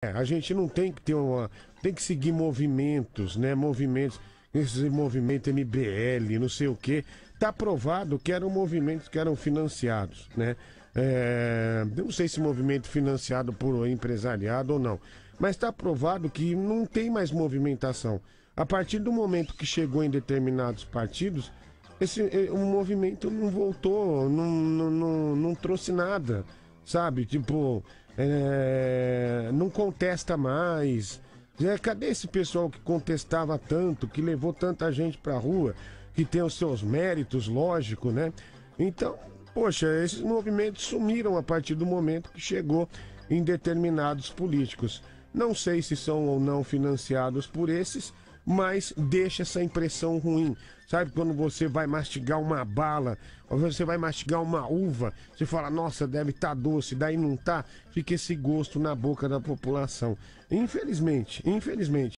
É, a gente não tem que ter uma. Tem que seguir movimentos, né? Movimentos. Esse movimento MBL, não sei o quê. Tá provado que eram movimentos que eram financiados, né? É, não sei se movimento financiado por empresariado ou não. Mas está provado que não tem mais movimentação. A partir do momento que chegou em determinados partidos, esse, é, o movimento não voltou, não, não, não, não trouxe nada, sabe? Tipo. É não contesta mais. Né? Cadê esse pessoal que contestava tanto, que levou tanta gente pra rua, que tem os seus méritos, lógico, né? Então, poxa, esses movimentos sumiram a partir do momento que chegou em determinados políticos. Não sei se são ou não financiados por esses, mas deixa essa impressão ruim. Sabe quando você vai mastigar uma bala, ou você vai mastigar uma uva, você fala, nossa, deve estar tá doce, daí não tá, fica esse gosto na boca da população. Infelizmente, infelizmente.